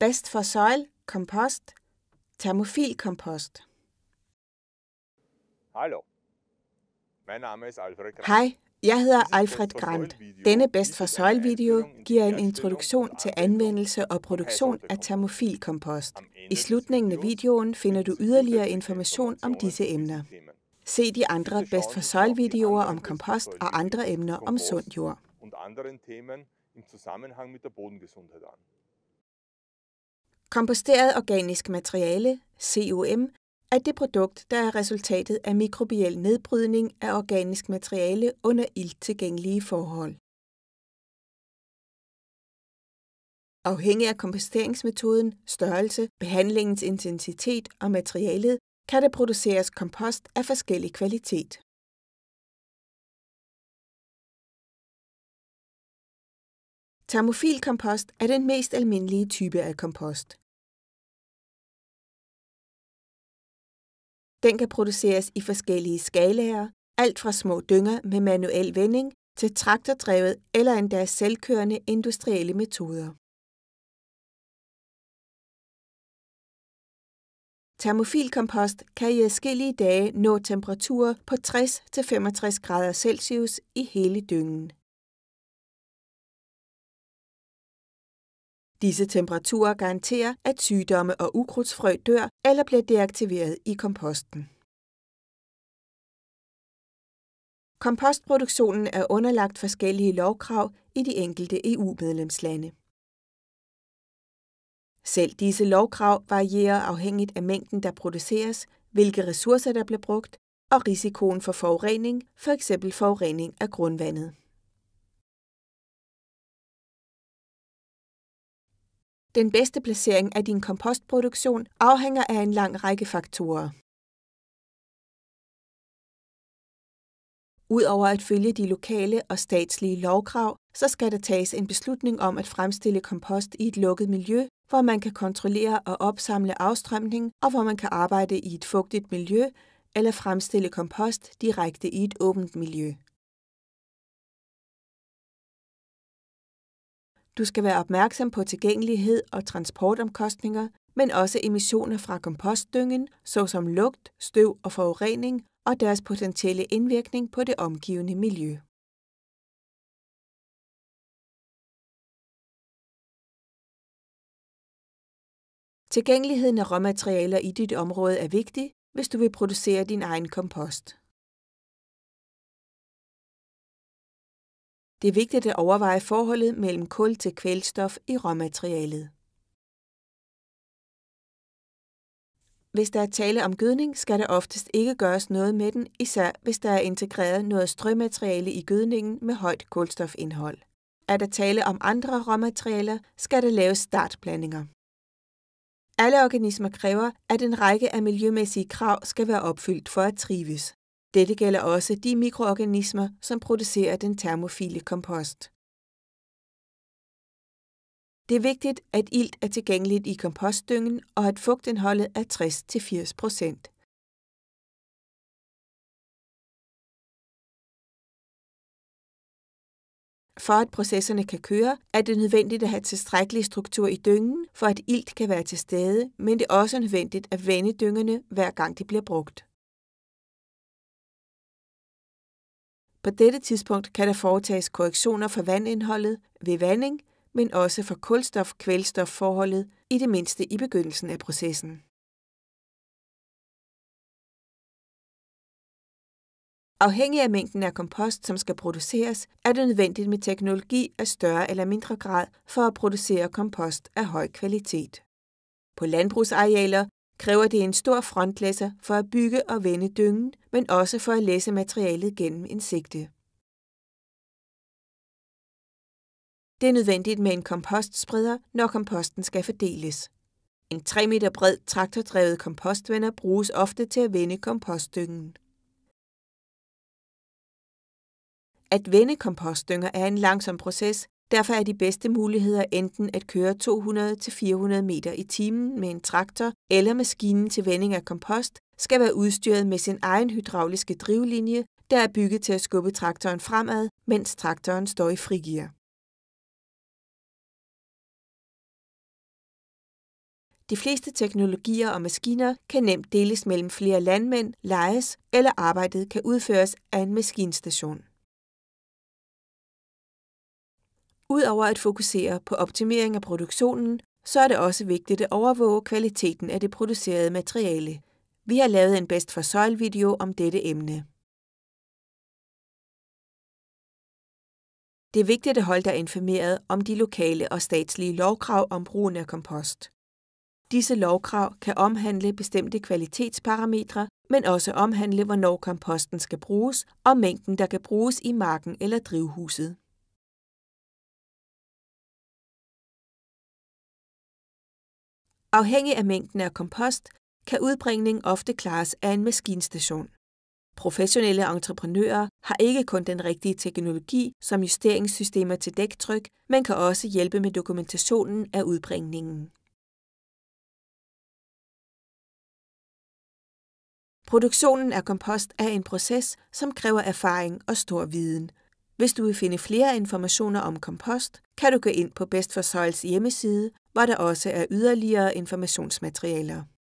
Best for soil kompost, termofil kompost. Hallo. Hej, jeg hedder Alfred Grant. Denne Best for Soil-video giver en introduktion til anvendelse og produktion af termofil kompost. I slutningen af videoen finder du yderligere information om disse emner. Se de andre Best for Soil-videoer om kompost og andre emner om sund jord. Komposteret organisk materiale, COM, er det produkt, der er resultatet af mikrobiel nedbrydning af organisk materiale under ildtilgængelige forhold. Afhængig af komposteringsmetoden, størrelse, behandlingens intensitet og materialet, kan der produceres kompost af forskellig kvalitet. Termofil kompost er den mest almindelige type af kompost. Den kan produceres i forskellige skalaer, alt fra små dynger med manuel vending til traktordrevet eller endda selvkørende industrielle metoder. Termofilkompost kan i adskillige dage nå temperaturer på 60-65 grader Celsius i hele dyngen. Disse temperaturer garanterer, at sygdomme og ukrudtsfrø dør eller bliver deaktiveret i komposten. Kompostproduktionen er underlagt forskellige lovkrav i de enkelte EU-medlemslande. Selv disse lovkrav varierer afhængigt af mængden, der produceres, hvilke ressourcer, der bliver brugt og risikoen for forurening, f.eks. forurening af grundvandet. Den bedste placering af din kompostproduktion afhænger af en lang række faktorer. Udover at følge de lokale og statslige lovkrav, så skal der tages en beslutning om at fremstille kompost i et lukket miljø, hvor man kan kontrollere og opsamle afstrømning, og hvor man kan arbejde i et fugtigt miljø eller fremstille kompost direkte i et åbent miljø. Du skal være opmærksom på tilgængelighed og transportomkostninger, men også emissioner fra kompostdyngen, såsom lugt, støv og forurening, og deres potentielle indvirkning på det omgivende miljø. Tilgængeligheden af råmaterialer i dit område er vigtig, hvis du vil producere din egen kompost. Det er vigtigt at overveje forholdet mellem kul til kvælstof i råmaterialet. Hvis der er tale om gødning, skal der oftest ikke gøres noget med den, især hvis der er integreret noget strømateriale i gødningen med højt kulstofindhold. Er der tale om andre råmaterialer, skal der laves startblandinger. Alle organismer kræver, at en række af miljømæssige krav skal være opfyldt for at trives. Dette gælder også de mikroorganismer, som producerer den termofile kompost. Det er vigtigt, at ilt er tilgængeligt i kompostdyngen og at fugtindholdet er 60-80 For at processerne kan køre, er det nødvendigt at have tilstrækkelig struktur i dyngen, for at ilt kan være til stede, men det er også nødvendigt at vende dyngerne, hver gang de bliver brugt. På dette tidspunkt kan der foretages korrektioner for vandindholdet ved vanding, men også for kulstof forholdet i det mindste i begyndelsen af processen. Afhængig af mængden af kompost, som skal produceres, er det nødvendigt med teknologi af større eller mindre grad for at producere kompost af høj kvalitet. På landbrugsarealer kræver det en stor frontlæsser for at bygge og vende dyngen, men også for at læse materialet gennem en sigte. Det er nødvendigt med en kompostspreder, når komposten skal fordeles. En 3 meter bred traktordrevet kompostvender bruges ofte til at vende kompostdyngen. At vende kompostdynger er en langsom proces, Derfor er de bedste muligheder enten at køre 200-400 meter i timen med en traktor eller maskinen til vending af kompost skal være udstyret med sin egen hydrauliske drivlinje, der er bygget til at skubbe traktoren fremad, mens traktoren står i frigir. De fleste teknologier og maskiner kan nemt deles mellem flere landmænd, lejes eller arbejdet kan udføres af en maskinstation. Udover at fokusere på optimering af produktionen, så er det også vigtigt at overvåge kvaliteten af det producerede materiale. Vi har lavet en Best for Soil-video om dette emne. Det er vigtigt at holde dig informeret om de lokale og statslige lovkrav om brugen af kompost. Disse lovkrav kan omhandle bestemte kvalitetsparametre, men også omhandle, hvornår komposten skal bruges og mængden, der kan bruges i marken eller drivhuset. Afhængig af mængden af kompost, kan udbringning ofte klares af en maskinstation. Professionelle entreprenører har ikke kun den rigtige teknologi som justeringssystemer til dæktryk, men kan også hjælpe med dokumentationen af udbringningen. Produktionen af kompost er en proces, som kræver erfaring og stor viden. Hvis du vil finde flere informationer om kompost, kan du gå ind på Best for Soils hjemmeside var der også er yderligere informationsmaterialer.